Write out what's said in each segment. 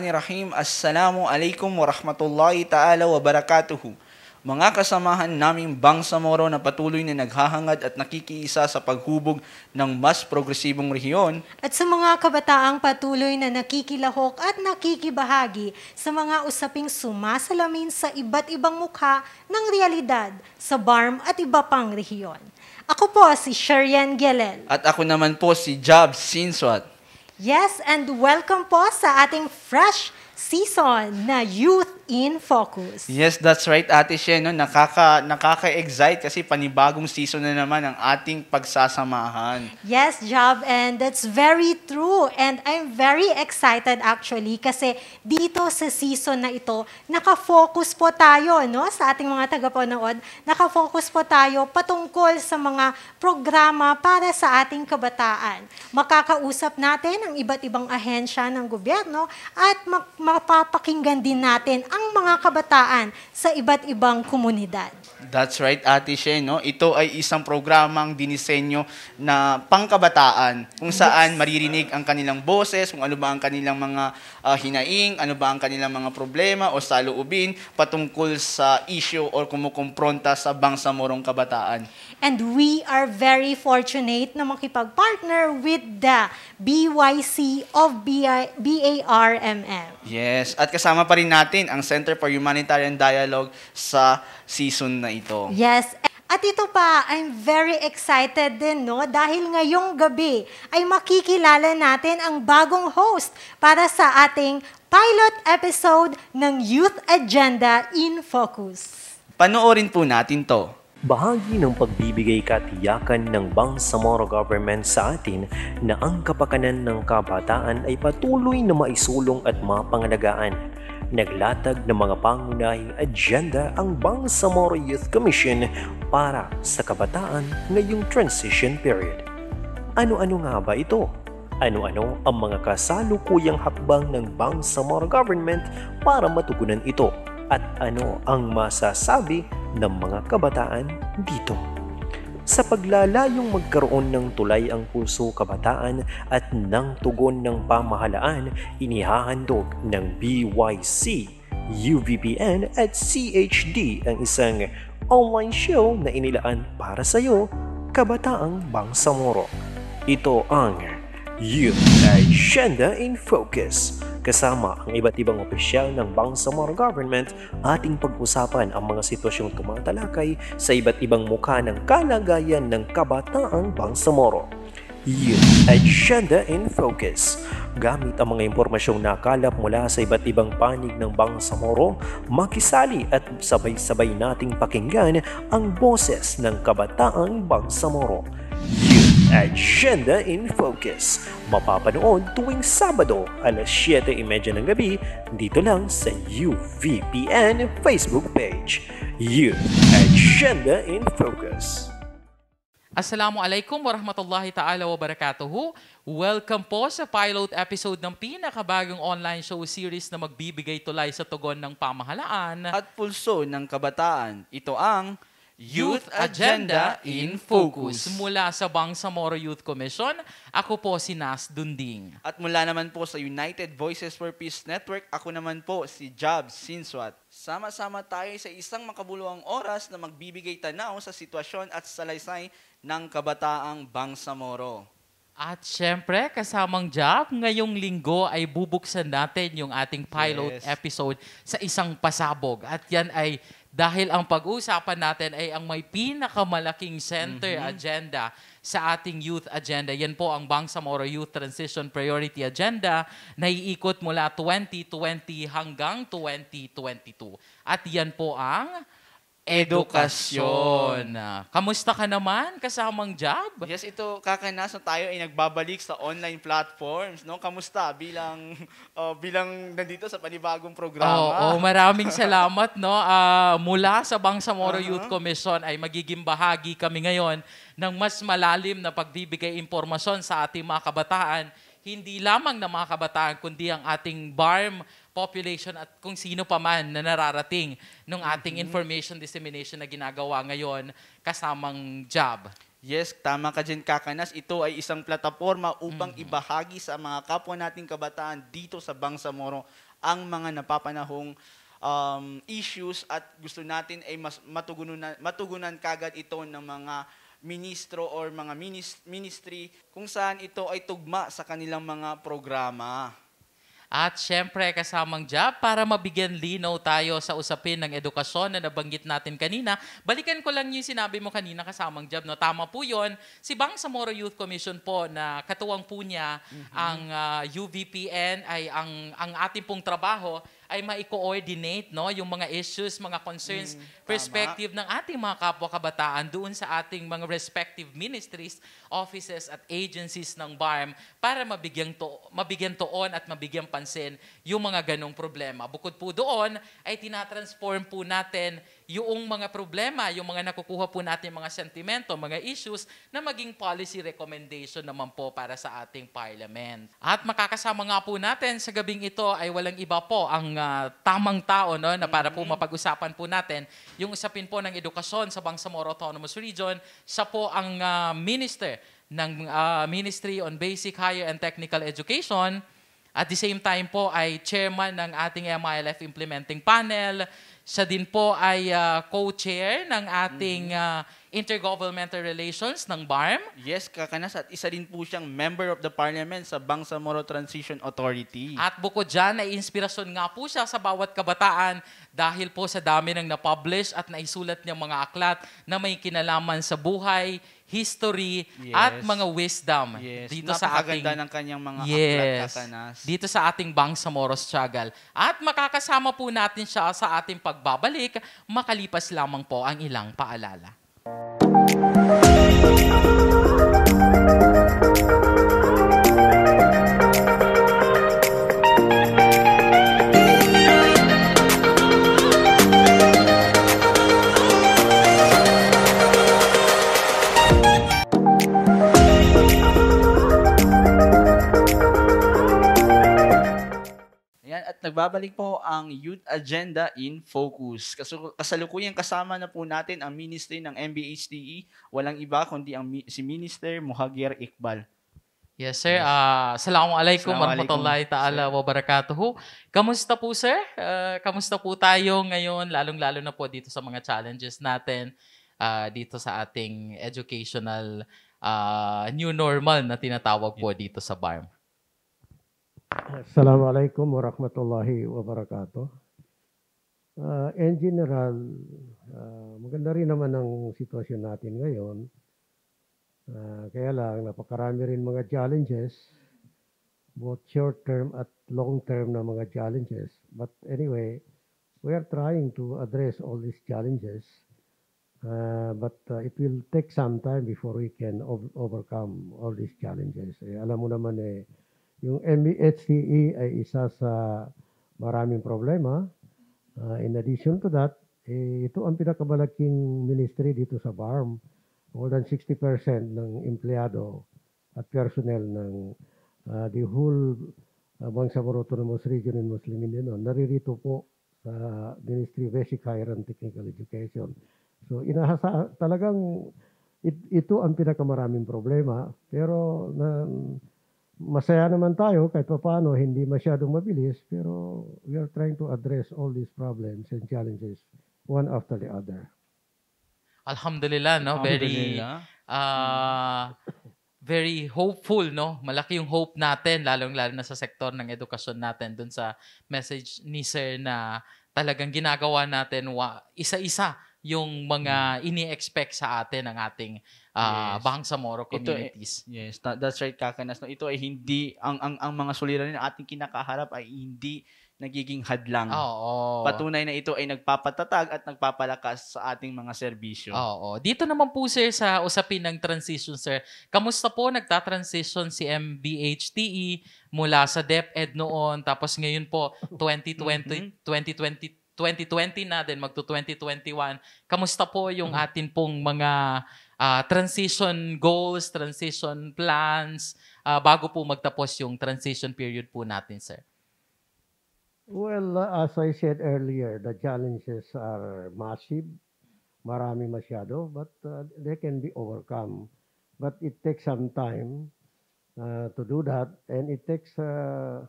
Bismillahirrahmanirrahim. Assalamu alaikum rahmatullahi ta'ala wa barakatuhu. Mga kasamahan naming Bangsamoro na patuloy na naghahangad at nakikiisa sa paghubog ng mas progresibong rehiyon. At sa mga kabataang patuloy na nakikilahok at nakikibahagi sa mga usaping sumasalamin sa iba't ibang mukha ng realidad sa BARM at iba pang rehiyon. Ako po si Sherian Gelel. At ako naman po si Job Sinswat. Yes, and welcome po sa ating fresh season na Youth in Focus. Yes, that's right, Ate Shen. No? Nakaka, nakaka-excite kasi panibagong season na naman ang ating pagsasamahan. Yes, Job, and that's very true. And I'm very excited actually kasi dito sa season na ito, nakafocus po tayo no? sa ating mga tagapanood. Nakafocus po tayo patungkol sa mga programa para sa ating kabataan. Makakausap natin ang iba't ibang ahensya ng gobyerno at mag- mapapakinggan din natin ang mga kabataan sa iba't ibang komunidad. That's right, Ate Shea. No? Ito ay isang programang dinisenyo na pangkabataan kung saan maririnig ang kanilang boses, kung ano ba ang kanilang mga uh, hinaing, ano ba ang kanilang mga problema o saloobin patungkol sa issue or kumukumpronta sa bangsamorong kabataan. And we are very fortunate na makipag-partner with the BYC of BI- BARMM. Yes, at kasama pa rin natin ang Center for Humanitarian Dialogue sa season na ito. Yes, at ito pa, I'm very excited din, no? Dahil ngayong gabi ay makikilala natin ang bagong host para sa ating pilot episode ng Youth Agenda in Focus. Panoorin po natin to. Bahagi ng pagbibigay katiyakan ng Bangsamoro government sa atin na ang kapakanan ng kabataan ay patuloy na maisulong at mapangalagaan. Naglatag ng mga pangunahing agenda ang Bangsamoro Youth Commission para sa kabataan ngayong transition period. Ano-ano nga ba ito? Ano-ano ang mga kasalukuyang hakbang ng Bangsamoro government para matugunan ito? At ano ang masasabi ng mga kabataan dito. Sa paglalayong magkaroon ng tulay ang puso kabataan at ng tugon ng pamahalaan, inihahandog ng BYC, UVPN at CHD ang isang online show na inilaan para sa iyo, Kabataang Bangsamoro. Ito ang Youth Agenda in Focus Kasama ang iba't ibang opisyal ng Bangsamoro Government, ating pag-usapan ang mga sitwasyong tumatalakay sa iba't ibang mukha ng kalagayan ng kabataang Bangsamoro. Youth Agenda in Focus. Gamit ang mga impormasyong nakalap mula sa iba't ibang panig ng Bangsamoro, makisali at sabay-sabay nating pakinggan ang boses ng kabataang Bangsamoro. Youth Agenda in Focus. Mapapanood tuwing Sabado, alas 7.30 ng gabi, dito lang sa UVPN Facebook page. Youth Agenda in Focus. Assalamualaikum warahmatullahi ta'ala wabarakatuhu. Welcome po sa pilot episode ng pinakabagong online show series na magbibigay tulay sa tugon ng pamahalaan at pulso ng kabataan. Ito ang Youth Agenda in Focus. Mula sa Bangsamoro Youth Commission, ako po si Nas Dunding. At mula naman po sa United Voices for Peace Network, ako naman po si Jobs Sinswat. Sama-sama tayo sa isang makabuluang oras na magbibigay tanaw sa sitwasyon at salaysay ng kabataang Bangsamoro. At syempre, kasamang Jack, ngayong linggo ay bubuksan natin yung ating pilot yes. episode sa isang pasabog. At yan ay dahil ang pag-uusapan natin ay ang may pinakamalaking center mm-hmm. agenda sa ating youth agenda. Yan po ang Bangsamoro Youth Transition Priority Agenda na iikot mula 2020 hanggang 2022. At yan po ang edukasyon. Kamusta ka naman kasamang job? Yes, ito kakainas tayo ay eh, nagbabalik sa online platforms, no? Kamusta bilang uh, bilang nandito sa panibagong programa? Oo, oh, oh, maraming salamat, no? Uh, mula sa Bangsamoro uh-huh. Youth Commission ay magiging bahagi kami ngayon ng mas malalim na pagbibigay impormasyon sa ating mga kabataan hindi lamang ng mga kabataan, kundi ang ating BARM population at kung sino pa man na nararating ng mm-hmm. ating information dissemination na ginagawa ngayon kasamang job. Yes, tama ka dyan, Kakanas. Ito ay isang plataforma upang mm-hmm. ibahagi sa mga kapwa nating kabataan dito sa Bangsamoro ang mga napapanahong um, issues at gusto natin ay mas matugunan, matugunan kagad ito ng mga ministro or mga minis, ministry kung saan ito ay tugma sa kanilang mga programa. At syempre kasamang job para mabigyan linaw tayo sa usapin ng edukasyon na nabanggit natin kanina. Balikan ko lang yung sinabi mo kanina kasamang job. No? Tama po yun. Si Bang Samoro Youth Commission po na katuwang po niya mm-hmm. ang uh, ah, UVPN ay ang, ang ating pong trabaho ay maiko-coordinate no, yung mga issues, mga concerns, mm, perspective ng ating mga kapwa kabataan doon sa ating mga respective ministries, offices at agencies ng BARM para mabigyan to mabigyan toon at mabigyan pansin yung mga ganong problema. Bukod po doon ay tinatransform po natin yung mga problema, yung mga nakukuha po natin mga sentimento, mga issues, na maging policy recommendation naman po para sa ating parliament. At makakasama nga po natin sa gabing ito ay walang iba po ang uh, tamang tao no, na para po mm-hmm. mapag-usapan po natin yung usapin po ng edukasyon sa Bangsamoro Autonomous Region. sa po ang uh, minister ng uh, Ministry on Basic, Higher and Technical Education. At the same time po ay chairman ng ating MILF Implementing Panel, siya din po ay uh, co-chair ng ating uh, Intergovernmental Relations ng BARM. Yes, kakanas at isa din po siyang member of the parliament sa Bangsamoro Transition Authority. At bukod dyan, ay inspirasyon nga po siya sa bawat kabataan dahil po sa dami ng napublish at naisulat niyang mga aklat na may kinalaman sa buhay, history, yes. at mga wisdom yes. dito sa ating ng kanyang mga yes. Dito sa ating Bangsamoros Tiagal. At makakasama po natin siya sa ating pagbabalik makalipas lamang po ang ilang paalala. nagbabalik po ang Youth Agenda in Focus. Kasalukuyang kasama na po natin ang Ministry ng MBHDE. Walang iba kundi ang si Minister Muhagir Iqbal. Yes, sir. Uh, salamu alaikum warahmatullahi ta'ala wa barakatuhu. Kamusta po, sir? Uh, kamusta po tayo ngayon, lalong-lalo na po dito sa mga challenges natin uh, dito sa ating educational uh, new normal na tinatawag po dito sa BARM? Assalamualaikum warahmatullahi wabarakatuh. Uh, ah, in general, uh, maganda rin naman ang sitwasyon natin ngayon. Uh, kaya lang, napakarami rin mga challenges, both short-term at long-term na mga challenges. But anyway, we are trying to address all these challenges. Uh, but uh, it will take some time before we can ov- overcome all these challenges. Eh, alam mo naman eh, yung MBHCE e ay isa sa maraming problema. Uh, in addition to that, eh, ito ang pinakamalaking ministry dito sa BARM. More than 60% ng empleyado at personnel ng uh, the whole uh, ah, Bangsamoro Autonomous Region and Muslim Indian naririto po sa Ministry of Basic Higher and Technical Education. So inahasa talagang it, ito ang pinakamaraming problema pero na, masaya naman tayo kahit paano hindi masyadong mabilis pero we are trying to address all these problems and challenges one after the other. Alhamdulillah no very uh, very hopeful no malaki yung hope natin lalong lalo na sa sektor ng edukasyon natin dun sa message ni sir na talagang ginagawa natin wa, isa-isa yung mga hmm. ini-expect sa atin ng ating uh, yes. Bangsamoro eh, communities. Ito, yes, that's right Kakanas. No, ito ay hindi ang ang ang mga suliranin na ating kinakaharap ay hindi nagiging hadlang. Oo. Patunay na ito ay nagpapatatag at nagpapalakas sa ating mga serbisyo. Oo. Dito naman po sir sa usapin ng transition sir. Kamusta po nagta-transition si MBHTE mula sa DepEd noon tapos ngayon po 2020 2022 mm-hmm. 2020 na, then magto-2021. Kamusta po yung mm-hmm. atin pong mga uh, transition goals, transition plans, uh, bago po magtapos yung transition period po natin, sir? Well, uh, as I said earlier, the challenges are massive. Marami masyado, but uh, they can be overcome. But it takes some time uh, to do that, and it takes uh,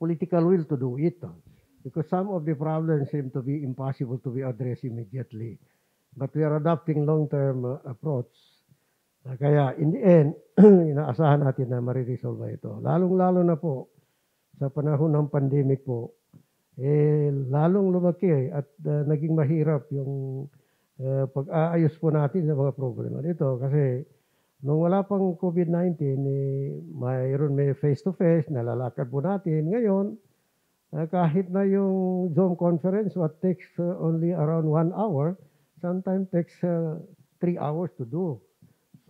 political will to do it because some of the problems seem to be impossible to be addressed immediately. But we are adopting long-term uh, approach. Uh, kaya in the end, inaasahan natin na mariresolve ito. Lalong-lalo na po sa panahon ng pandemic po, eh, lalong lumaki eh, at uh, naging mahirap yung uh, pag-aayos po natin sa mga problema dito. Kasi nung wala pang COVID-19, eh, mayroon may face-to-face, -face, nalalakad po natin. Ngayon, Uh, kahit na yung Zoom conference, what takes uh, only around one hour, sometimes takes uh, three hours to do.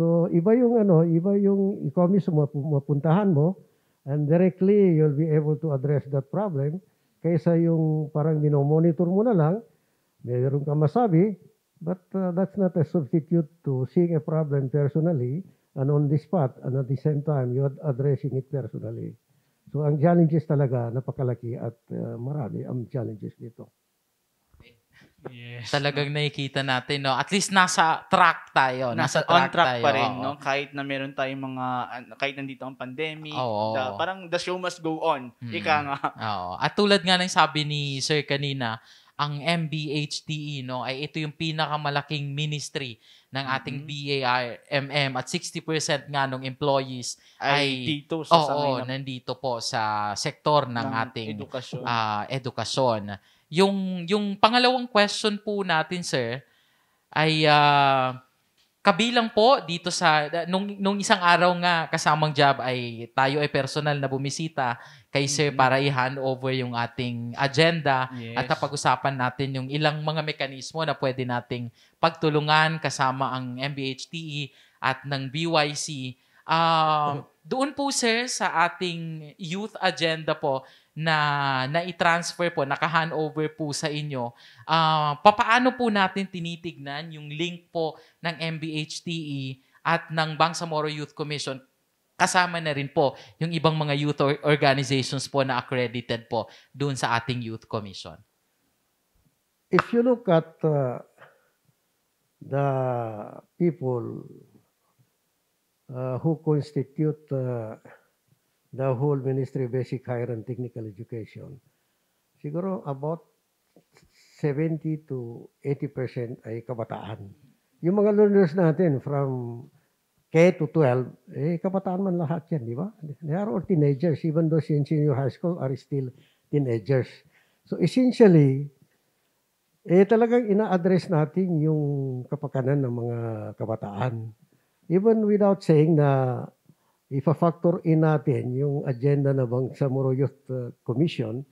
So, iba yung ano, iba yung e-commerce map mapuntahan mo, and directly you'll be able to address that problem kaysa yung parang minomonitor mo na lang, mayroon kang masabi, but uh, that's not a substitute to seeing a problem personally and on the spot and at the same time you're addressing it personally. So ang challenges talaga napakalaki at uh, marami ang challenges nito. Yes. Talagang nakikita natin, no? At least nasa track tayo. Nasa, nasa track on track tayo. pa rin, Oo. no? Kahit na meron tayong mga, kahit nandito ang pandemic, Oo. The, parang the show must go on. Mm. Ika nga. Oo. At tulad nga ng sabi ni Sir kanina, ang MBHTE no ay ito yung pinakamalaking ministry ng mm-hmm. ating mm-hmm. BARMM at 60% nga ng employees ay, ay dito sa oo, oo, nandito po sa sektor ng, ng ating edukasyon. Uh, edukasyon. Yung yung pangalawang question po natin sir ay uh, kabilang po dito sa nung nung isang araw nga kasamang job ay tayo ay personal na bumisita kay Sir mm. para i-hand over yung ating agenda yes. at pag usapan natin yung ilang mga mekanismo na pwede nating pagtulungan kasama ang MBHTE at ng BYC. Uh, ah, mm-hmm. doon po Sir sa ating youth agenda po na na-transfer po, naka hand over po sa inyo, uh, papaano po natin tinitignan yung link po ng MBHTE at ng Bangsamoro Youth Commission kasama na rin po yung ibang mga youth organizations po na accredited po doon sa ating Youth Commission. If you look at uh, the people uh, who constitute uh, the whole Ministry of Basic Higher and Technical Education, siguro about 70 to 80% ay kabataan. Yung mga learners natin from K to 12, eh, kabataan man lahat yan, di ba? They are all teenagers, even those in senior high school are still teenagers. So essentially, eh talagang ina-address natin yung kapakanan ng mga kabataan. Even without saying na ipa-factor in natin yung agenda na bang Samuro Youth uh, Commission,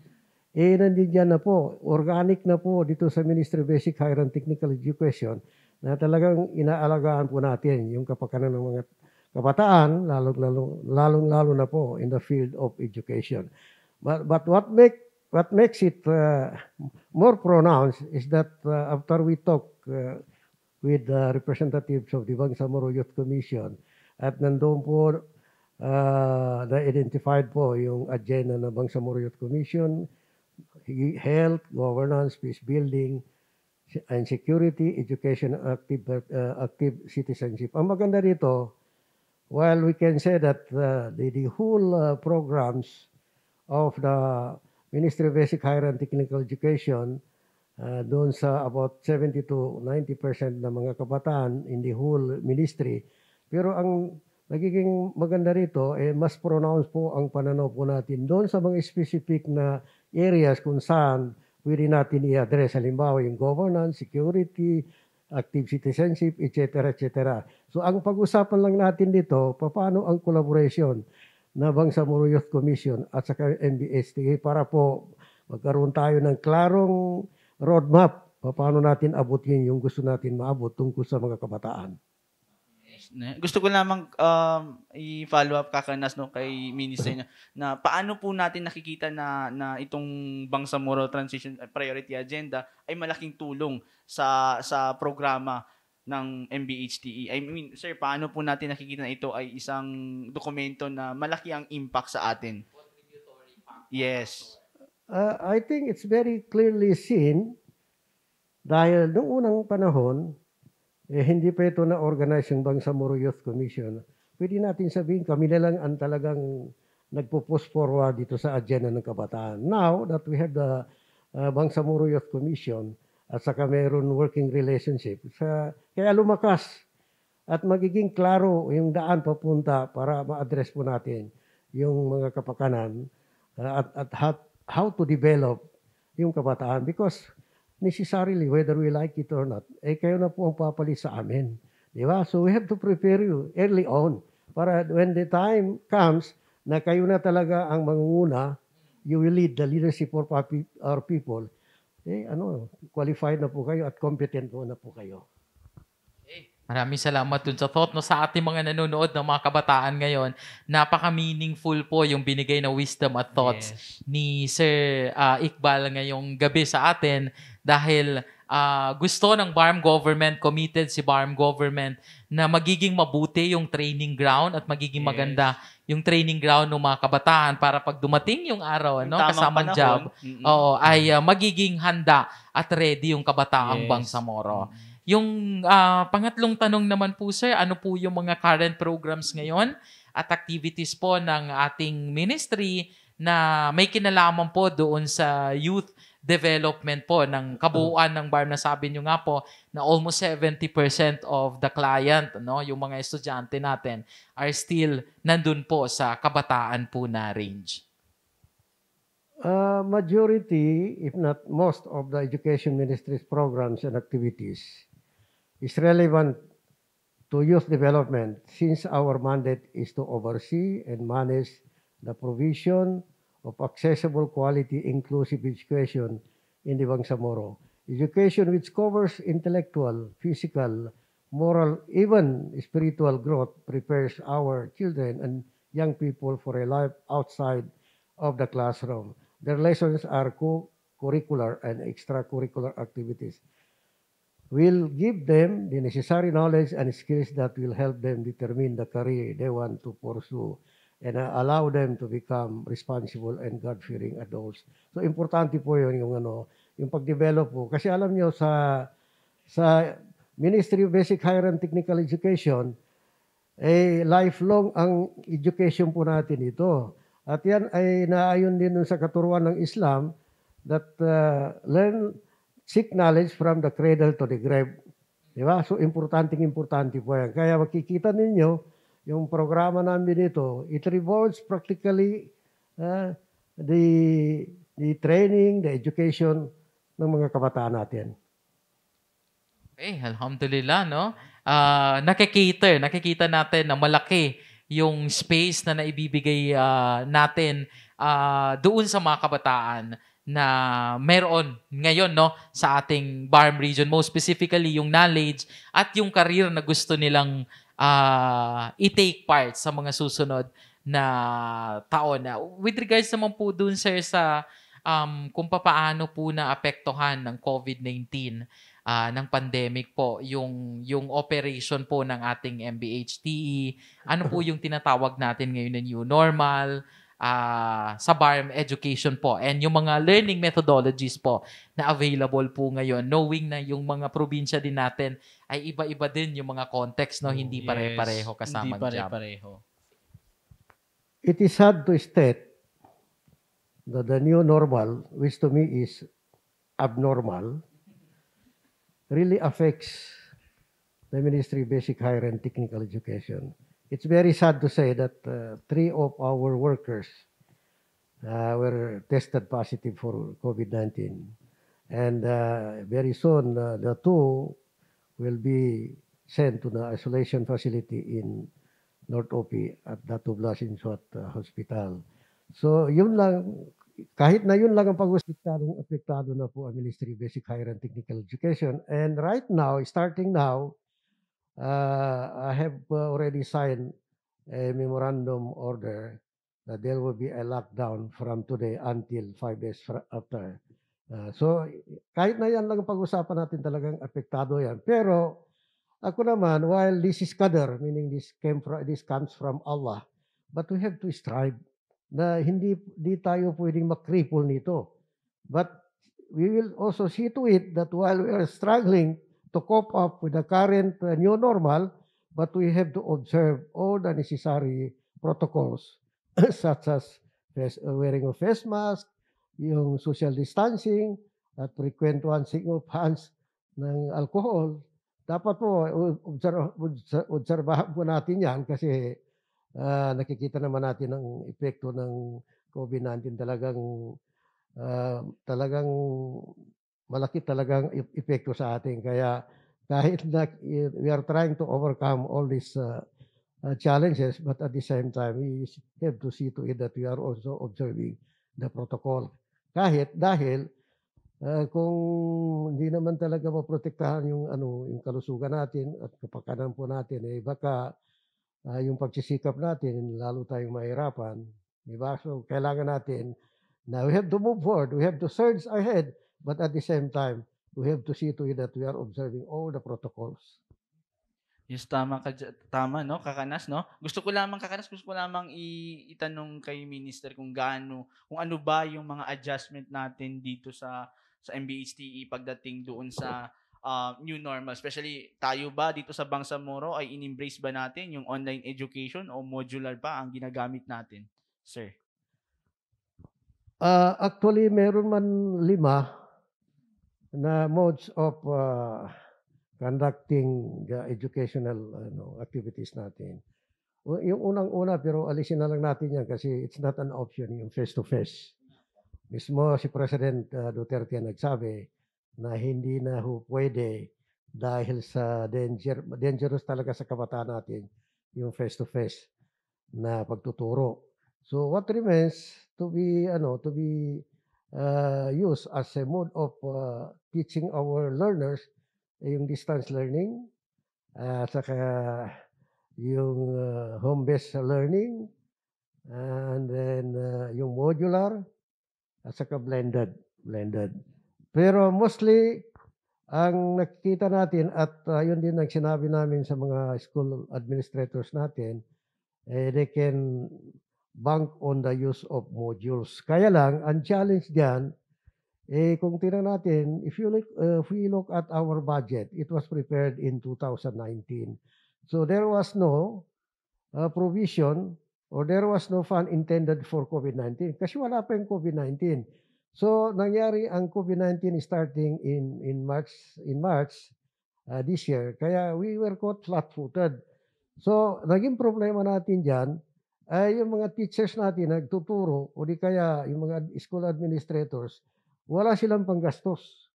eh nandiyan na po, organic na po dito sa Ministry of Basic Higher and Technical Education, na talagang inaalagaan po natin yung kapakanan ng mga kabataan, lalo lalo lalong, lalo na po in the field of education. But, but what, make, what makes it uh, more pronounced is that uh, after we talk uh, with the representatives of the Bangsamoro Youth Commission at nandoon po uh, na-identified po yung agenda ng Bangsamoro Youth Commission, health, governance, peace building, and security, education, active, uh, active citizenship. Ang maganda dito, while we can say that uh, the, the whole uh, programs of the Ministry of Basic Higher and Technical Education uh, doon sa about 70 to 90% ng mga kabataan in the whole ministry. Pero ang nagiging maganda rito, eh, mas pronounced po ang pananaw po natin doon sa mga specific na areas kung saan pwede natin i-address. Halimbawa, yung governance, security, active citizenship, etc. etc. So ang pag-usapan lang natin dito, paano ang collaboration na Bangsamoro Youth Commission at sa MBSTA para po magkaroon tayo ng klarong roadmap paano natin abutin yung gusto natin maabot tungkol sa mga kabataan. Gusto ko lamang um, i-follow up kakanas no kay minister na, na paano po natin nakikita na na itong Bangsamoro Transition uh, Priority Agenda ay malaking tulong sa sa programa ng MBHTE. I mean, sir, paano po natin nakikita na ito ay isang dokumento na malaki ang impact sa atin? Yes. Uh, I think it's very clearly seen dahil noong unang panahon, eh, hindi pa ito na-organize yung Bangsamoro Youth Commission, pwede natin sabihin kami na lang ang talagang nagpo-push forward dito sa agenda ng kabataan. Now that we have the uh, Bangsamoro Youth Commission at saka mayroon working relationship, sa, kaya lumakas at magiging klaro yung daan papunta para ma-address po natin yung mga kapakanan uh, at, at how, how to develop yung kabataan because necessarily, whether we like it or not, eh kayo na po ang papalit sa amin. Di ba? So we have to prepare you early on para when the time comes na kayo na talaga ang mangunguna, you will lead the leadership of our people, eh ano, qualified na po kayo at competent po na po kayo. Maraming salamat dun sa thought no sa ating mga nanonood ng mga kabataan ngayon. Napaka-meaningful po yung binigay na wisdom at thoughts yes. ni Sir uh, Iqbal ngayong gabi sa atin dahil uh, gusto ng BARM government, committed si BARM government na magiging mabuti yung training ground at magiging yes. maganda yung training ground ng mga kabataan para pag dumating yung araw no kasama ng job mm-hmm. oo ay uh, magiging handa at ready yung kabataang yes. Bangsamoro. Mm-hmm. Yung uh, pangatlong tanong naman po sir, ano po yung mga current programs ngayon at activities po ng ating ministry na may kinalaman po doon sa youth development po ng kabuuan ng bar na sabi nyo nga po na almost 70% of the client, no, yung mga estudyante natin are still nandun po sa kabataan po na range. Uh, majority, if not most, of the education ministry's programs and activities is relevant to youth development since our mandate is to oversee and manage the provision of accessible quality inclusive education in the Bangsamoro. Education which covers intellectual, physical, moral, even spiritual growth prepares our children and young people for a life outside of the classroom. Their lessons are co curricular and extracurricular activities will give them the necessary knowledge and skills that will help them determine the career they want to pursue and uh, allow them to become responsible and God-fearing adults. So, importante po yun yung ano, yung pag-develop po. Kasi alam nyo, sa, sa Ministry of Basic Higher and Technical Education, eh, lifelong ang education po natin ito. At yan ay naayon din sa katuruan ng Islam that uh, learn Seek knowledge from the cradle to the grave. Di ba? So, importanting-importante po yan. Kaya makikita ninyo, yung programa namin dito, it revolves practically uh, the, the training, the education ng mga kabataan natin. Okay, alhamdulillah, no? Uh, nakikita, eh, nakikita natin na malaki yung space na naibibigay uh, natin uh, doon sa mga kabataan na meron ngayon no sa ating Barm region most specifically yung knowledge at yung career na gusto nilang uh, i-take part sa mga susunod na taon na with regards naman po doon sir sa um, kung paano po na apektuhan ng COVID-19 uh, ah, ng pandemic po yung yung operation po ng ating MBHTE ano po yung tinatawag natin ngayon na new normal uh, sa BARM education po and yung mga learning methodologies po na available po ngayon knowing na yung mga probinsya din natin ay iba-iba din yung mga context no hindi yes, pare-pareho kasama hindi pare-pareho. It is sad to state that the new normal which to me is abnormal really affects the Ministry of Basic Higher and Technical Education it's very sad to say that uh, three of our workers uh, were tested positive for COVID-19. And uh, very soon, uh, the two will be sent to the isolation facility in North OP at Datu Blas Insuat uh, Hospital. So, yun lang, kahit na yun lang ang pag-hospitalong apektado na po ang Ministry of Basic Higher and Technical Education. And right now, starting now, uh, I have uh, already signed a memorandum order that there will be a lockdown from today until five days after. Uh, so, kahit na yan lang pag-usapan natin talagang apektado yan. Pero, ako naman, while this is qadar, meaning this, came from, this comes from Allah, but we have to strive na hindi di tayo pwedeng makripple nito. But we will also see to it that while we are struggling to cope up with the current uh, new normal, but we have to observe all the necessary protocols such as face, uh, wearing of face mask, yung social distancing, at frequent washing of hands ng alcohol. Dapat po, uh, observe, obserbahan po natin yan kasi uh, nakikita naman natin ang epekto ng COVID-19 talagang uh, talagang malaki talagang epekto sa atin. Kaya kahit na we are trying to overcome all these uh, uh, challenges, but at the same time, we have to see to it that we are also observing the protocol. Kahit dahil uh, kung hindi naman talaga maprotektahan yung ano yung kalusugan natin at kapakanan po natin eh baka uh, yung pagsisikap natin lalo tayong mahirapan di ba so kailangan natin na we have to move forward we have to surge ahead But at the same time, we have to see to it that we are observing all the protocols. Yes, tama ka tama no, Kakanas no. Gusto ko lamang Kakanas, gusto ko lamang itanong kay Minister kung gaano, kung ano ba yung mga adjustment natin dito sa sa MBHTE pagdating doon sa uh, new normal. Especially tayo ba dito sa Bangsamoro ay in-embrace ba natin yung online education o modular pa ang ginagamit natin, sir? Uh, actually, meron man lima na modes of uh, conducting the educational ano, activities natin. Yung unang-una, pero alisin na lang natin yan kasi it's not an option yung face-to-face. Mismo si President uh, Duterte ang nagsabi na hindi na ho pwede dahil sa danger, dangerous talaga sa kabataan natin yung face-to-face -face na pagtuturo. So what remains to be ano to be uh, used as a mode of uh, teaching our learners eh, yung distance learning at ah, saka yung uh, ah, home-based learning and then uh, yung modular at saka blended. blended. Pero mostly, ang nakikita natin at uh, yun din ang sinabi namin sa mga school administrators natin, eh, they can bank on the use of modules. Kaya lang, ang challenge diyan, eh, kung tinan natin, if you look, uh, if we look at our budget, it was prepared in 2019. So there was no uh, provision or there was no fund intended for COVID-19 kasi wala pa yung COVID-19. So nangyari ang COVID-19 starting in in March in March uh, this year. Kaya we were caught flat-footed. So naging problema natin diyan ay yung mga teachers natin nagtuturo o di kaya yung mga school administrators wala silang panggastos.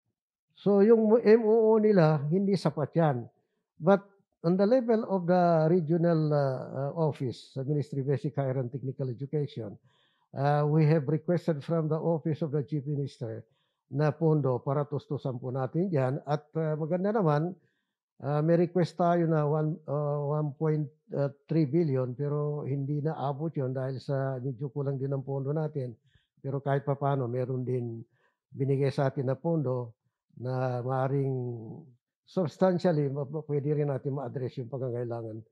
So yung MOO nila, hindi sapat yan. But on the level of the regional uh, uh office, the Ministry of Basic Higher and Technical Education, uh, we have requested from the office of the Chief Minister na pondo para tustusan po natin dyan. At uh, maganda naman, uh, may request tayo na 1.3 uh, uh billion pero hindi na abot yon dahil sa medyo kulang din ang pondo natin. Pero kahit papano, meron din binigay sa atin na pondo na maaaring substantially pwede rin natin ma-address yung pangangailangan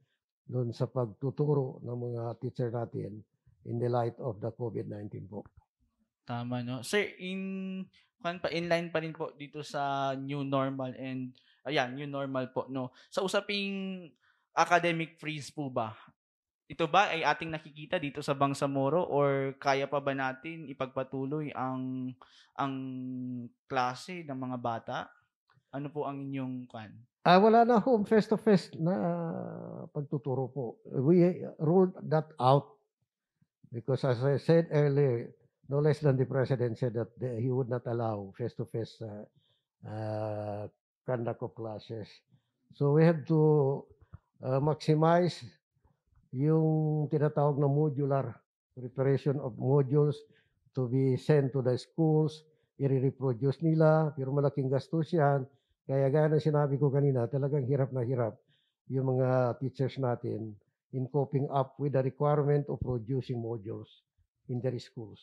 doon sa pagtuturo ng mga teacher natin in the light of the COVID-19 po. Tama, no? Sir, in, kan pa, inline pa rin po dito sa new normal and, ayan, new normal po, no? Sa usaping academic freeze po ba, ito ba ay ating nakikita dito sa Bangsamoro or kaya pa ba natin ipagpatuloy ang ang klase ng mga bata? Ano po ang inyong kan? Ah, wala na home face to face na uh, pagtuturo po. We ruled that out because as I said earlier, no less than the president said that the, he would not allow face to face uh, uh, conduct of classes. So we have to uh, maximize yung tinatawag na modular preparation of modules to be sent to the schools, i-reproduce nila, pero malaking gastos yan. Kaya gaya ng sinabi ko kanina, talagang hirap na hirap yung mga teachers natin in coping up with the requirement of producing modules in their schools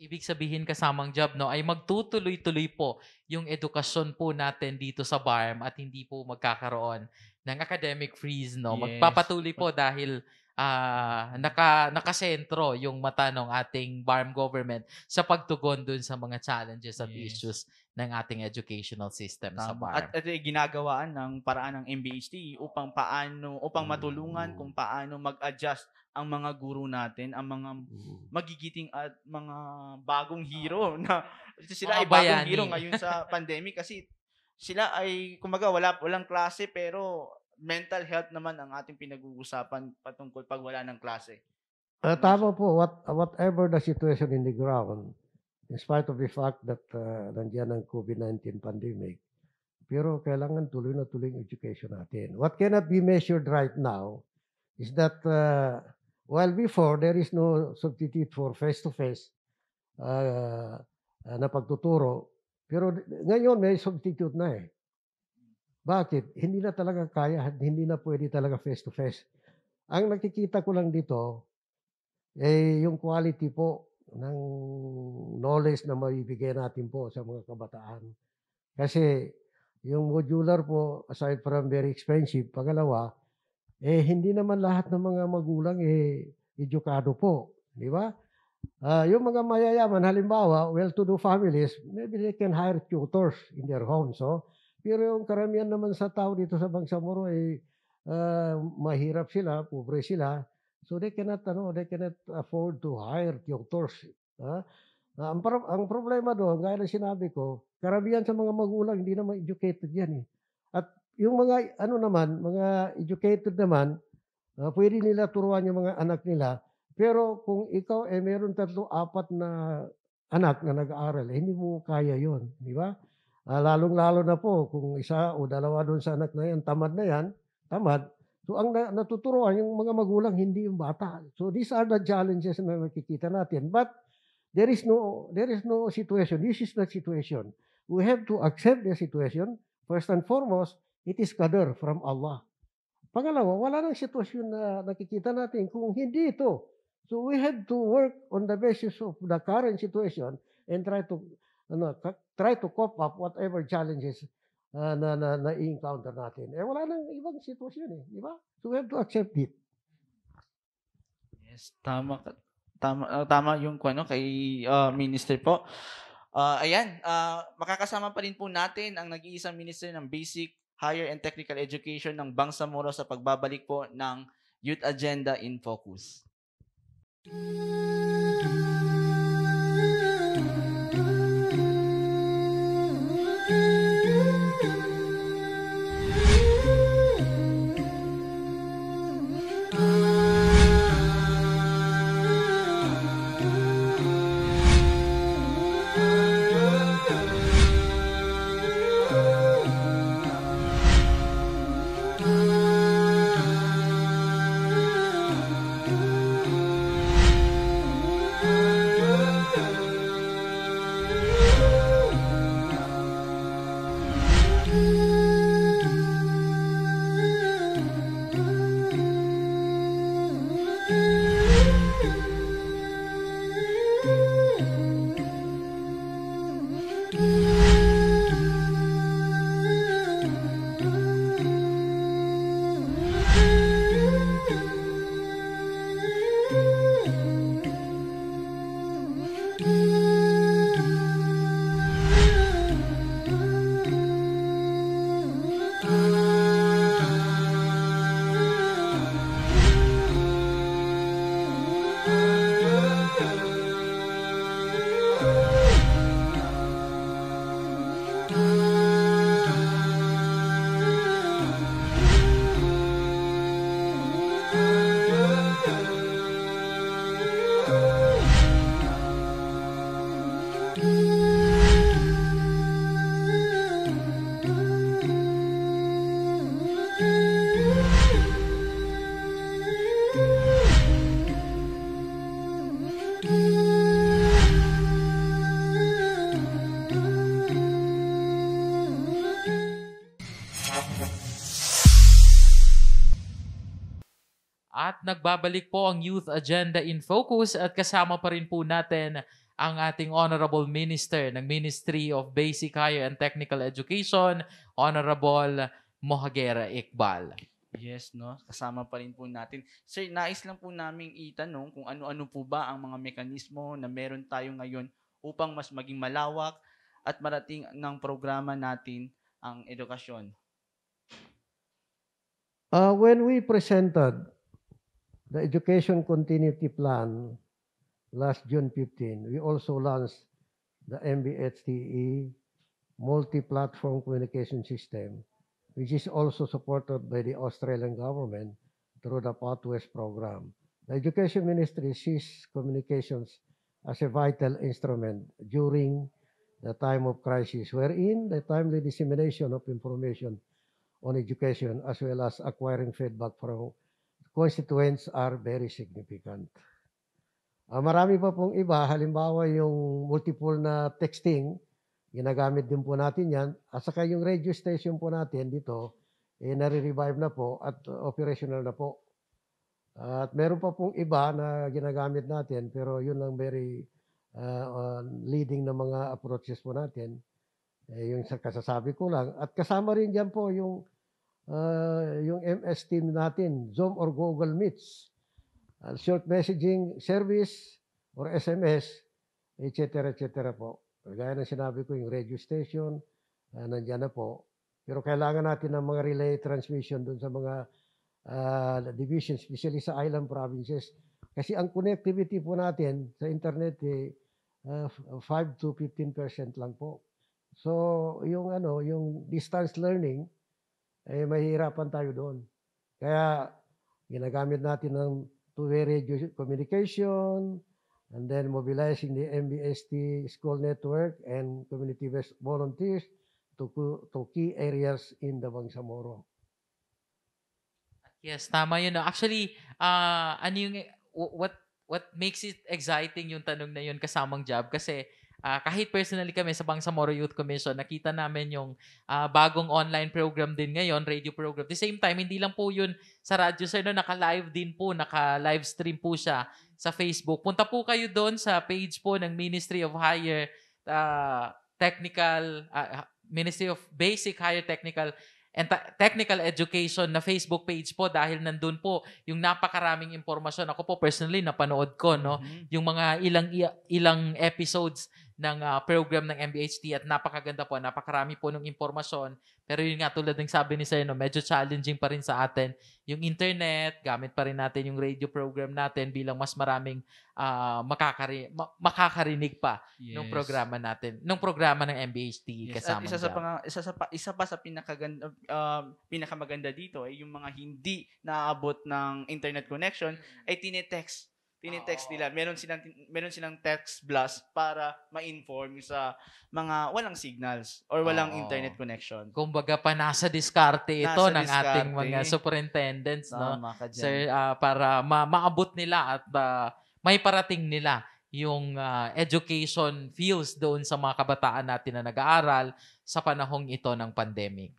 ibig sabihin kasamang job no ay magtutuloy-tuloy po yung edukasyon po natin dito sa BARM at hindi po magkakaroon ng academic freeze no yes. magpapatuloy po dahil uh, naka nakasentro yung mata ng ating BARM government sa pagtugon dun sa mga challenges at yes. issues ng ating educational system Tama. sa BARM. At, at eh, ginagawaan ng paraan ng MBHT upang paano upang matulungan kung paano mag-adjust ang mga guru natin, ang mga mm. magigiting at mga bagong hero na sila ay bagong hero ngayon sa pandemic kasi sila ay kumaga wala walang klase pero mental health naman ang ating pinag-uusapan patungkol pag wala ng klase. Uh, tama po, what, whatever the situation in the ground, in spite of the fact that uh, nandiyan ang COVID-19 pandemic, pero kailangan tuloy na tuloy ang education natin. What cannot be measured right now is that uh, While before, there is no substitute for face-to-face -face, uh, ah, na pagtuturo. Pero ngayon may substitute na eh. Bakit? Hindi na talaga kaya, hindi na pwede talaga face-to-face. -face. Ang nakikita ko lang dito, eh, yung quality po ng knowledge na maibigay natin po sa mga kabataan. Kasi yung modular po, aside from very expensive, pagalawa, eh hindi naman lahat ng mga magulang eh edukado po, di ba? Uh, yung mga mayayaman, halimbawa, well-to-do families, maybe they can hire tutors in their homes. So, oh. pero yung karamihan naman sa tao dito sa Bangsamoro, ay uh, eh, ah, mahirap sila, pobre sila. So they cannot, ano, they cannot afford to hire tutors. Uh, ang, pro- ang problema doon, gaya na sinabi ko, karamihan sa mga magulang, hindi naman educated yan eh yung mga ano naman, mga educated naman, uh, pwede nila turuan yung mga anak nila. Pero kung ikaw eh meron tatlo, apat na anak na nag-aaral, eh, hindi mo kaya yon, di ba? Uh, lalong-lalo na po kung isa o dalawa doon sa anak na yan, tamad na yan, tamad. So ang na- natuturuan yung mga magulang, hindi yung bata. So these are the challenges na nakikita natin. But there is no there is no situation. This is the situation. We have to accept the situation first and foremost It is qadar from Allah. Pangalawa, wala nang sitwasyon na nakikita natin kung hindi ito. So we have to work on the basis of the current situation and try to ano, try to cope up whatever challenges uh, na, na, na encounter natin. Eh, wala nang ibang sitwasyon eh, di ba? So we have to accept it. Yes, tama Tama, ah, tama yung kwento kay uh, minister po. Uh, ayan, uh, makakasama pa rin po natin ang nag-iisang minister ng Basic Higher and Technical Education ng Bangsamoro sa pagbabalik po ng Youth Agenda in Focus. Mm-hmm. At nagbabalik po ang Youth Agenda in Focus at kasama pa rin po natin ang ating Honorable Minister ng Ministry of Basic Higher and Technical Education, Honorable Mohagera Iqbal. Yes, no? Kasama pa rin po natin. Sir, nais lang po naming itanong kung ano-ano po ba ang mga mekanismo na meron tayo ngayon upang mas maging malawak at marating ng programa natin ang edukasyon. Uh, when we presented The Education Continuity Plan last June 15, we also launched the MBHTE Multi-Platform Communication System, which is also supported by the Australian government through the Pathways program. The Education Ministry sees communications as a vital instrument during the time of crisis, wherein the timely dissemination of information on education as well as acquiring feedback from constituents are very significant. Uh, marami pa pong iba, halimbawa yung multiple na texting, ginagamit din po natin yan. At saka yung radio station po natin dito, eh, nare-revive na po at operational na po. at meron pa pong iba na ginagamit natin, pero yun lang very uh, leading na mga approaches po natin. Eh, yung kasasabi ko lang. At kasama rin dyan po yung uh, yung MS team natin, Zoom or Google Meets, uh, short messaging service or SMS, etc. etc. po. Gaya ng sinabi ko, yung radio station, uh, ah, nandyan na po. Pero kailangan natin ng mga relay transmission doon sa mga uh, divisions, especially sa island provinces. Kasi ang connectivity po natin sa internet eh, uh, 5 to 15% lang po. So, yung ano, yung distance learning, eh mahihirapan tayo doon. Kaya ginagamit natin ng two-way radio communication, and then mobilizing the MBST school network and community volunteers to, to key areas in the Bangsamoro. Yes, tama yun. Actually, uh, ano yung, what, what makes it exciting yung tanong na yun kasamang job? Kasi uh, kahit personally kami sa Bangsamoro Youth Commission, nakita namin yung uh, bagong online program din ngayon, radio program. The same time, hindi lang po yun sa radyo, sir, no, naka-live din po, naka-live stream po siya sa Facebook. Punta po kayo doon sa page po ng Ministry of Higher uh, Technical, uh, Ministry of Basic Higher Technical and ta- technical education na Facebook page po dahil nandun po yung napakaraming impormasyon. Ako po personally napanood ko no mm-hmm. yung mga ilang ilang episodes ng uh, program ng MBHT at napakaganda po, napakarami po ng impormasyon. Pero yun nga, tulad ng sabi ni Sir, no, medyo challenging pa rin sa atin yung internet, gamit pa rin natin yung radio program natin bilang mas maraming uh, makakari- ma- makakarinig pa yes. ng programa natin, ng programa ng MBHT yes. kasama. isa sa pang, isa sa pa, isa pa sa pinakaganda uh, pinakamaganda dito ay eh, yung mga hindi naaabot ng internet connection mm. ay tinetext tinitext nila. Meron silang meron silang text blast para ma-inform sa mga walang signals or walang Oo. internet connection. Kumbaga pa nasa diskarte ito Nasa ng ating mga superintendents, no? Tama Sir, ah, para ma- maabot nila at ah, may parating nila yung ah, education fields doon sa mga kabataan natin na nag-aaral sa panahong ito ng pandemic.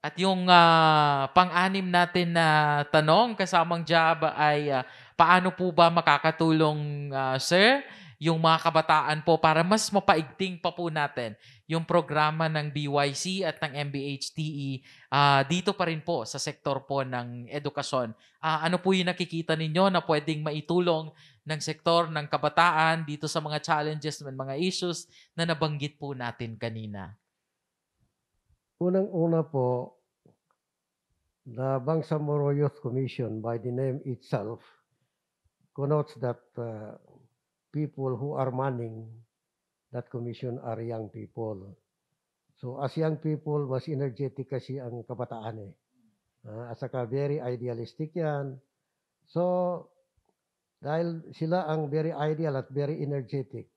At yung uh, pang-anim natin na tanong kasamang job ay uh, paano po ba makakatulong uh, sir yung mga kabataan po para mas mapaigting pa po natin yung programa ng BYC at ng MBHTE uh, dito pa rin po sa sektor po ng edukasyon. Uh, ano po yung nakikita ninyo na pwedeng maitulong ng sektor ng kabataan dito sa mga challenges at mga issues na nabanggit po natin kanina? Unang-una po, the Bangsamoro Youth Commission, by the name itself, connotes that uh, people who are manning that commission are young people. So as young people, mas energetic kasi ang kabataan eh. Uh, ah, asaka very idealistic yan. So, dahil sila ang very ideal at very energetic,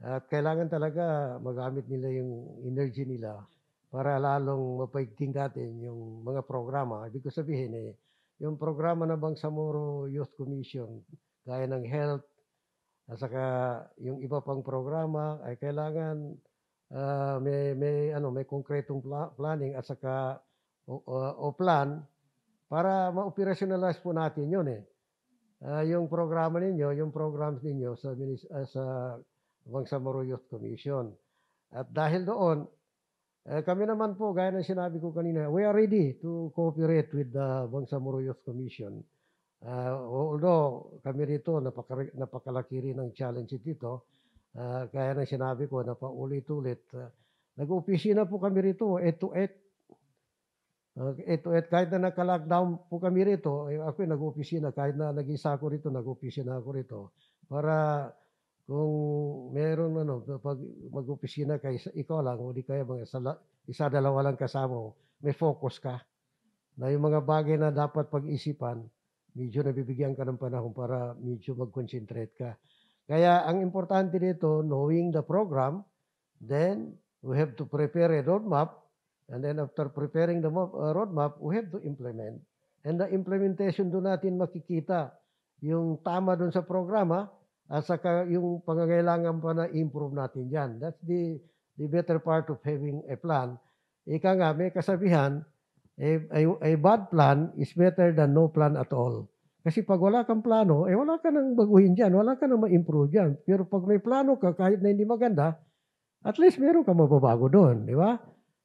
at kailangan talaga magamit nila yung energy nila para lalong mapaigting natin yung mga programa. Ibig ko sabihin eh, yung programa ng Bangsamoro Youth Commission, gaya ng health, at saka yung iba pang programa ay kailangan uh, may may ano may konkretong pla- planning at saka o, o, o plan para ma-operationalize po natin yun eh. Uh, yung programa ninyo, yung programs ninyo sa, uh, sa Bangsamoro Youth Commission. At dahil doon, eh, kami naman po, gaya ng sinabi ko kanina, we are ready to cooperate with the Bangsamoro Youth Commission. Uh, although kami rito, napaka, napakalaki rin ang challenge dito, uh, kaya ng sinabi ko, napaulit-ulit. Uh, eh, Nag-opisina po kami rito, 8 to 8. Uh, 8 to 8, kahit na naka-lockdown po kami rito, eh, ako nag-opisina, kahit na naging sako rito, nag-opisina ako rito. Para kung meron ano, oh, pag mag-opisina ka, ikaw lang, hindi kaya mga sala, isa, dalawa lang kasama mo, oh, may focus ka na yung mga bagay na dapat pag-isipan, medyo nabibigyan ka ng panahon para medyo mag-concentrate ka. Kaya ang importante dito, knowing the program, then we have to prepare a roadmap, and then after preparing the uh, roadmap, we have to implement. And the implementation do natin makikita yung tama doon sa programa, at saka yung pangangailangan pa na improve natin dyan. That's the, the better part of having a plan. Ika nga, may kasabihan, a, a, a bad plan is better than no plan at all. Kasi pag wala kang plano, eh wala ka nang baguhin dyan, wala ka nang ma-improve dyan. Pero pag may plano ka, kahit na hindi maganda, at least meron ka mababago doon, di ba?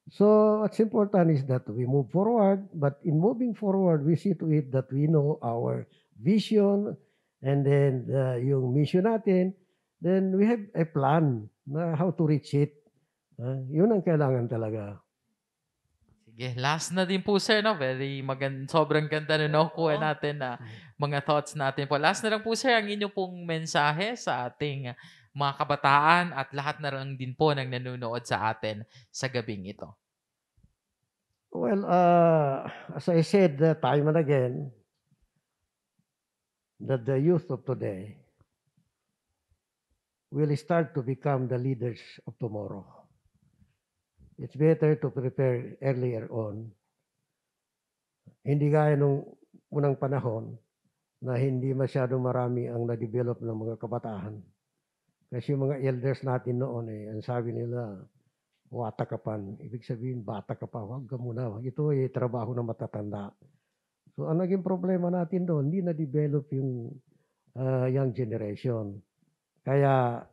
So, what's important is that we move forward, but in moving forward, we see to it that we know our vision, and then uh, yung mission natin, then we have a plan na how to reach it. Uh, yun ang kailangan talaga. Sige, last na din po sir, no? Very maganda, sobrang ganda na nakuha no? natin na mm. mga thoughts natin po. Last na lang po sir, ang inyong pong mensahe sa ating mga kabataan at lahat na lang din po nang nanonood sa atin sa gabing ito. Well, uh, as I said uh, time and again, that the youth of today will start to become the leaders of tomorrow. It's better to prepare earlier on. Hindi gaya nung unang panahon na hindi masyado marami ang na-develop ng mga kabataan. Kasi yung mga elders natin noon, eh, ang sabi nila, wata ka pa. Ibig sabihin, bata ka pa. Huwag ka muna. Ito ay eh, trabaho ng matatanda. So ang naging problema natin doon, hindi na-develop yung uh, young generation. Kaya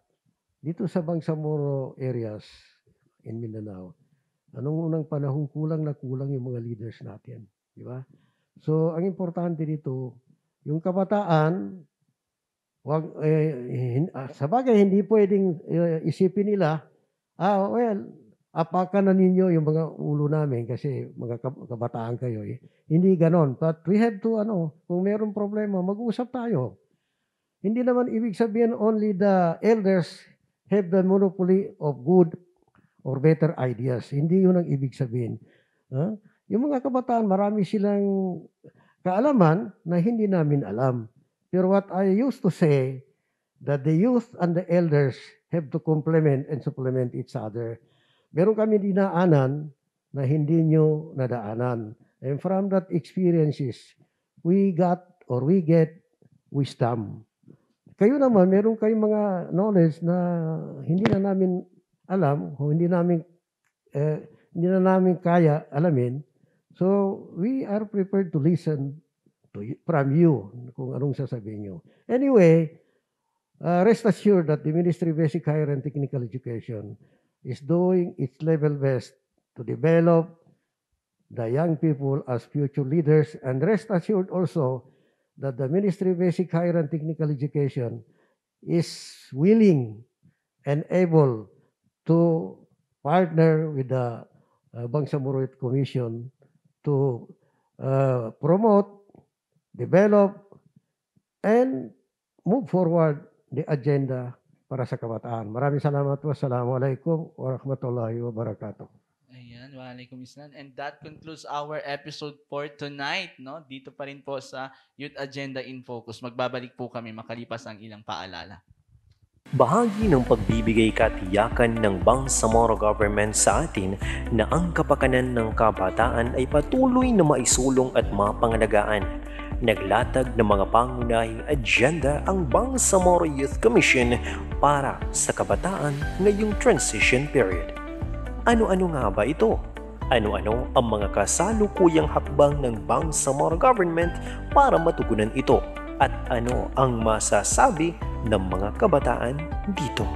dito sa Bangsamoro areas in Mindanao, anong unang panahon kulang na kulang yung mga leaders natin. Di ba? So, ang importante dito, yung kabataan, wag, eh, hin, ah, sa bagay, hindi pwedeng eh, isipin nila, ah, well, apakan na ninyo yung mga ulo namin kasi mga kabataan kayo eh. Hindi ganon. But we have to, ano, kung mayroong problema, mag-uusap tayo. Hindi naman ibig sabihin only the elders have the monopoly of good or better ideas. Hindi yun ang ibig sabihin. Huh? Yung mga kabataan, marami silang kaalaman na hindi namin alam. Pero what I used to say, that the youth and the elders have to complement and supplement each other. Meron kami dinaanan na hindi nyo nadaanan. And from that experiences, we got or we get wisdom. Kayo naman, meron kayong mga knowledge na hindi na namin alam o hindi namin eh, hindi na namin kaya alamin. So, we are prepared to listen to you, from you kung anong sasabihin nyo. Anyway, uh, rest assured that the Ministry of Basic Higher and Technical Education is doing its level best to develop the young people as future leaders and rest assured also that the Ministry of Basic Higher and Technical Education is willing and able to partner with the uh, Bangsamuroit Commission to uh, promote, develop, and move forward the agenda para sa kabataan. Maraming salamat po. Assalamualaikum warahmatullahi wabarakatuh. Ayan, waalaikum islam. And that concludes our episode for tonight. No? Dito pa rin po sa Youth Agenda in Focus. Magbabalik po kami makalipas ang ilang paalala. Bahagi ng pagbibigay katiyakan ng Bangsamoro Government sa atin na ang kapakanan ng kabataan ay patuloy na maisulong at mapangalagaan. Naglatag ng mga pangunahing agenda ang Bangsamoro Youth Commission para sa kabataan ngayong transition period. Ano-ano nga ba ito? Ano-ano ang mga kasalukuyang hakbang ng Bangsamoro Government para matugunan ito? At ano ang masasabi ng mga kabataan dito?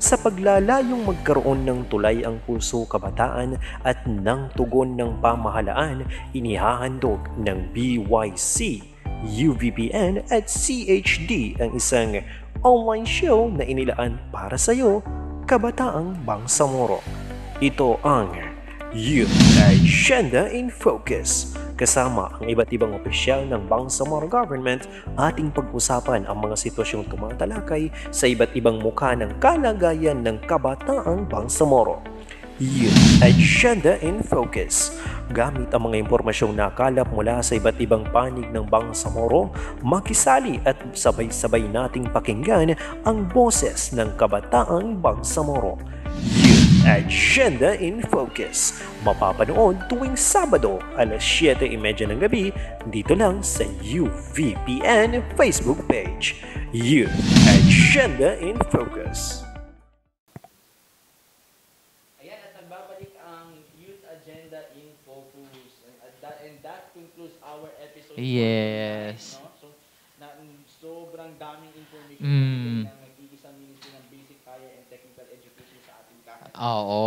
Sa paglalayong magkaroon ng tulay ang puso kabataan at ng tugon ng pamahalaan, inihahandog ng BYC UVPN at CHD ang isang online show na inilaan para sa iyo, Kabataang Bangsamoro. Ito ang Youth Agenda in Focus. Kasama ang iba't ibang opisyal ng Bangsamoro Government, ating pag-usapan ang mga sitwasyong tumatalakay sa iba't ibang mukha ng kalagayan ng kabataang Bangsamoro. Youth Shanda in Focus. Gamit ang mga impormasyong nakalap mula sa iba't ibang panig ng Bangsamoro, makisali at sabay-sabay nating pakinggan ang boses ng kabataang Bangsamoro. Youth Shanda in Focus. Mapapanood tuwing Sabado, alas 7.30 e ng gabi, dito lang sa UVPN Facebook page. Youth Shanda in Focus. Yes. na, mm, sobrang daming information mm. na nag-iisang ng basic higher and technical education sa ating lahat. Oo.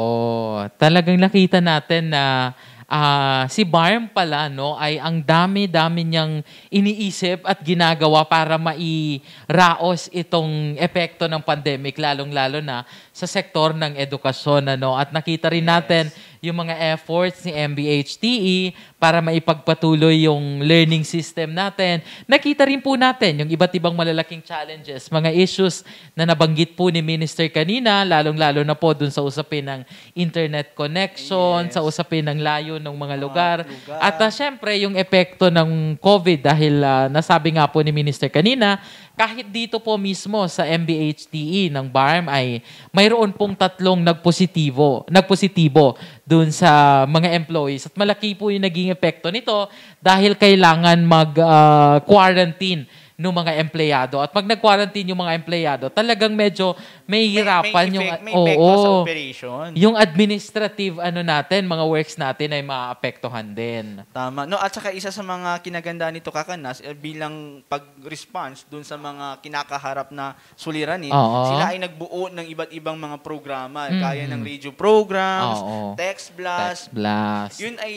Talagang nakita natin na uh, si Barm pala no ay ang dami-dami niyang iniisip at ginagawa para mairaos itong epekto ng pandemic lalong-lalo na sa sektor ng edukasyon ano at nakita rin natin yes yung mga efforts ni MBHTE para maipagpatuloy yung learning system natin. Nakita rin po natin yung iba't ibang malalaking challenges, mga issues na nabanggit po ni Minister kanina, lalong-lalo na po dun sa usapin ng internet connection, yes. sa usapin ng layo ng mga lugar. Uh, lugar. At uh, syempre, yung epekto ng COVID dahil uh, nasabi nga po ni Minister kanina, kahit dito po mismo sa MBHTE ng BARM ay mayroon pong tatlong nagpositibo, nagpositibo doon sa mga employees. At malaki po yung naging epekto nito dahil kailangan mag-quarantine ah, uh, ng mga empleyado. At pag nag-quarantine yung mga empleyado, talagang medyo may hirapan may, may effect, yung may sa operation. Yung administrative ano natin, mga works natin ay maapektuhan din. Tama. No, at saka isa sa mga kinagandaan nito kakanas eh, bilang pag-response dun sa mga kinakaharap na suliranin, oo. sila ay nagbuo ng iba't ibang mga programa, mm. kaya mm-hmm. ng radio programs, oo. text blast. Text blast. Yun ay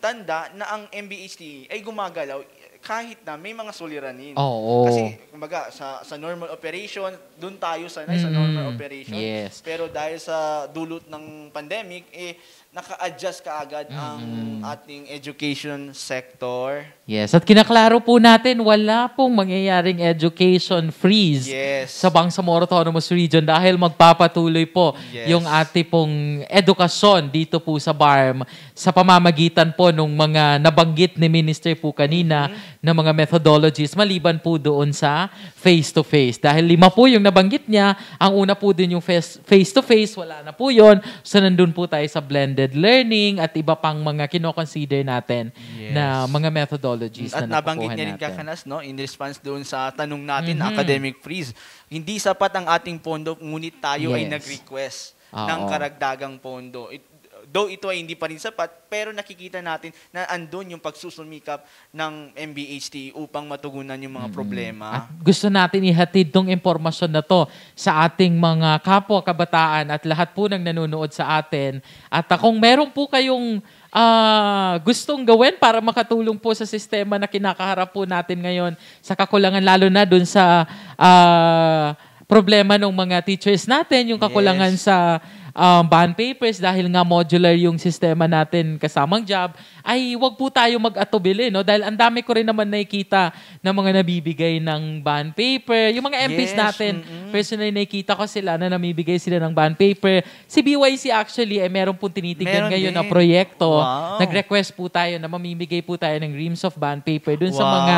tanda na ang MBHT ay gumagalaw kahit na may mga suliranin. Oo. Kasi, kumbaga, sa, sa normal operation, doon tayo sanay mm. sa normal operation. Yes. Pero dahil sa dulot ng pandemic, eh, naka-adjust kaagad mm-hmm. ang ating education sector. Yes, at kinaklaro po natin, wala pong mangyayaring education freeze yes. sa Bangsamoro Autonomous Region dahil magpapatuloy po yes. yung ating pong edukasyon dito po sa BARM sa pamamagitan po ng mga nabanggit ni Minister po kanina mm-hmm. na mga methodologies maliban po doon sa face-to-face. Dahil lima po yung nabanggit niya, ang una po din yung face-to-face, -face, wala na po yon So nandun po tayo sa blended blended learning at iba pang mga kinoconsider natin yes. na mga methodologies at na nabanggit niya rin kakanas no in response doon sa tanong natin mm-hmm. academic freeze hindi sapat ang ating pondo ngunit tayo yes. ay nag-request ah, Oo. ng karagdagang pondo. It, Though ito ay hindi pa rin sapat, pero nakikita natin na andun yung pagsusumikap ng MBHT upang matugunan yung mga mm-hmm. problema. At gusto natin ihatid tong impormasyon na to sa ating mga kapwa kabataan at lahat po ng nanonood sa atin. At uh, kung meron po kayong uh, gustong gawin para makatulong po sa sistema na kinakaharap po natin ngayon sa kakulangan lalo na dun sa uh, problema ng mga teachers natin, yung kakulangan yes. sa um, bond papers dahil nga modular yung sistema natin kasamang job, ay wag po tayo mag-atubili, no? Dahil ang dami ko rin naman nakikita ng mga nabibigay ng bond paper. Yung mga MPs yes. natin, mm-hmm. personally nakikita ko sila na namibigay sila ng bond paper. Si BYC actually, eh, meron po tinitignan ngayon din. na proyekto. Wow. Nag-request po tayo na mamimigay po tayo ng reams of bond paper dun wow. sa mga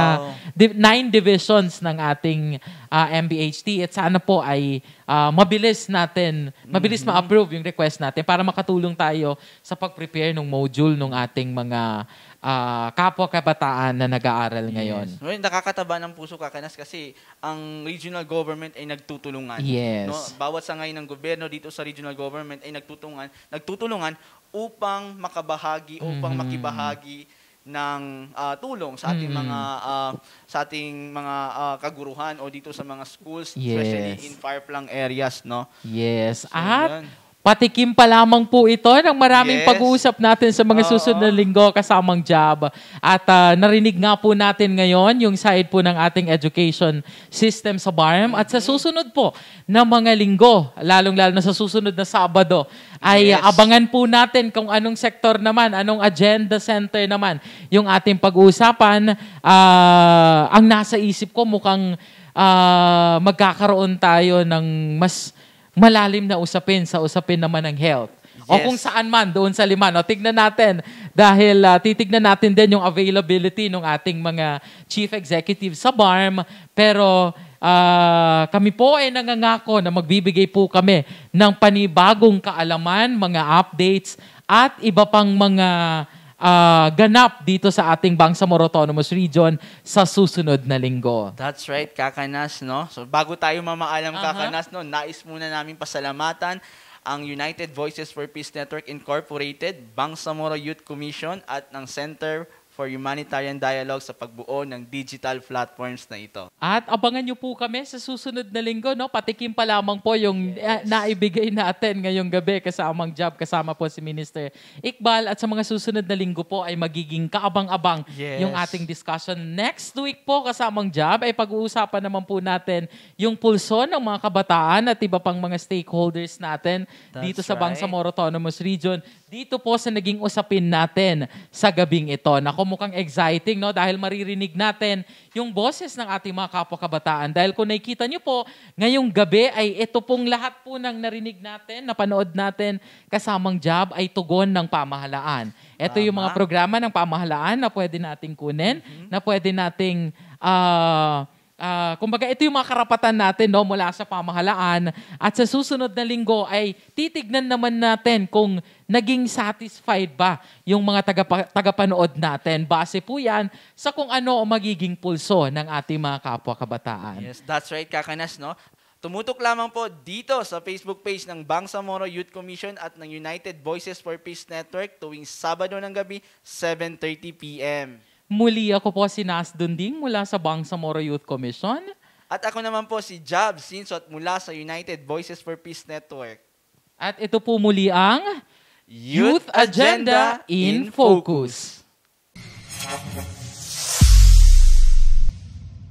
di- nine divisions ng ating uh, ah, MBHT. At sana po ay uh, mabilis natin, mabilis mm-hmm. ma-approve approve yung request natin para makatulong tayo sa pag-prepare ng module ng ating mga uh, kapwa kabataan na nag-aaral ngayon. Yes. Well, nakakataba ng puso kakanas kasi ang regional government ay nagtutulungan. Yes. No? Bawat sangay ng gobyerno dito sa regional government ay nagtutulungan, nagtutulungan upang makabahagi, upang mm-hmm. makibahagi ng uh, tulong sa ating mm. mga uh, sa ating mga uh, kaguruhan o dito sa mga schools yes. especially in far flung areas no. Yes. So, At yan Patikim pa lamang po ito ng maraming yes. pag-uusap natin sa mga susunod na linggo kasamang job. At uh, narinig nga po natin ngayon yung side po ng ating education system sa BARM. At sa mm-hmm. susunod po na mga linggo, lalong-lalo na sa susunod na Sabado, ay yes. abangan po natin kung anong sektor naman, anong agenda center naman yung ating pag-uusapan. Uh, ang nasa isip ko mukhang uh, magkakaroon tayo ng mas malalim na usapin sa usapin naman ng health. Yes. O kung saan man doon sa liman. O tignan natin dahil uh, titignan natin din yung availability ng ating mga chief executive sa BARM. Pero uh, kami po ay nangangako na magbibigay po kami ng panibagong kaalaman, mga updates at iba pang mga uh, ganap dito sa ating Bangsamoro Autonomous Region sa susunod na linggo. That's right, Kakanas, no? So bago tayo mamaalam, uh-huh. Kakanas, no, nais muna namin pasalamatan ang United Voices for Peace Network Incorporated, Bangsamoro Youth Commission at ng Center for Humanitarian Dialogue sa pagbuo ng digital platforms na ito. At abangan niyo po kami sa susunod na linggo. No? Patikim pa lamang po yung yes. Eh, naibigay natin ngayong gabi kasamang job, kasama po si Minister Iqbal. At sa mga susunod na linggo po ay magiging kaabang-abang yes. yung ating discussion. Next week po kasamang job ay pag-uusapan naman po natin yung pulso ng mga kabataan at iba pang mga stakeholders natin That's dito sa right. Bangsamoro Autonomous Region. Dito po sa naging usapin natin sa gabing ito. Nako, mukhang exciting, no? Dahil maririnig natin yung boses ng ating mga kapwa kabataan. Dahil kung nakikita niyo po, ngayong gabi ay ito pong lahat po ng narinig natin, napanood natin kasamang job ay tugon ng pamahalaan. Ito Tama. yung mga programa ng pamahalaan na pwede nating kunin, mm-hmm. na pwede nating uh, Uh, kumbaga, ito yung mga karapatan natin no, mula sa pamahalaan. At sa susunod na linggo ay titignan naman natin kung naging satisfied ba yung mga tagapa- tagapanood natin. Base po yan sa kung ano ang magiging pulso ng ating mga kapwa kabataan. Yes, that's right, Kakanas. No? Tumutok lamang po dito sa Facebook page ng Bangsamoro Youth Commission at ng United Voices for Peace Network tuwing Sabado ng gabi, 7.30 p.m. Muli ako po si Nas Dunding mula sa Bangsamoro Youth Commission. At ako naman po si Job Sinsot mula sa United Voices for Peace Network. At ito po muli ang Youth, Youth Agenda, Agenda in Focus. In Focus.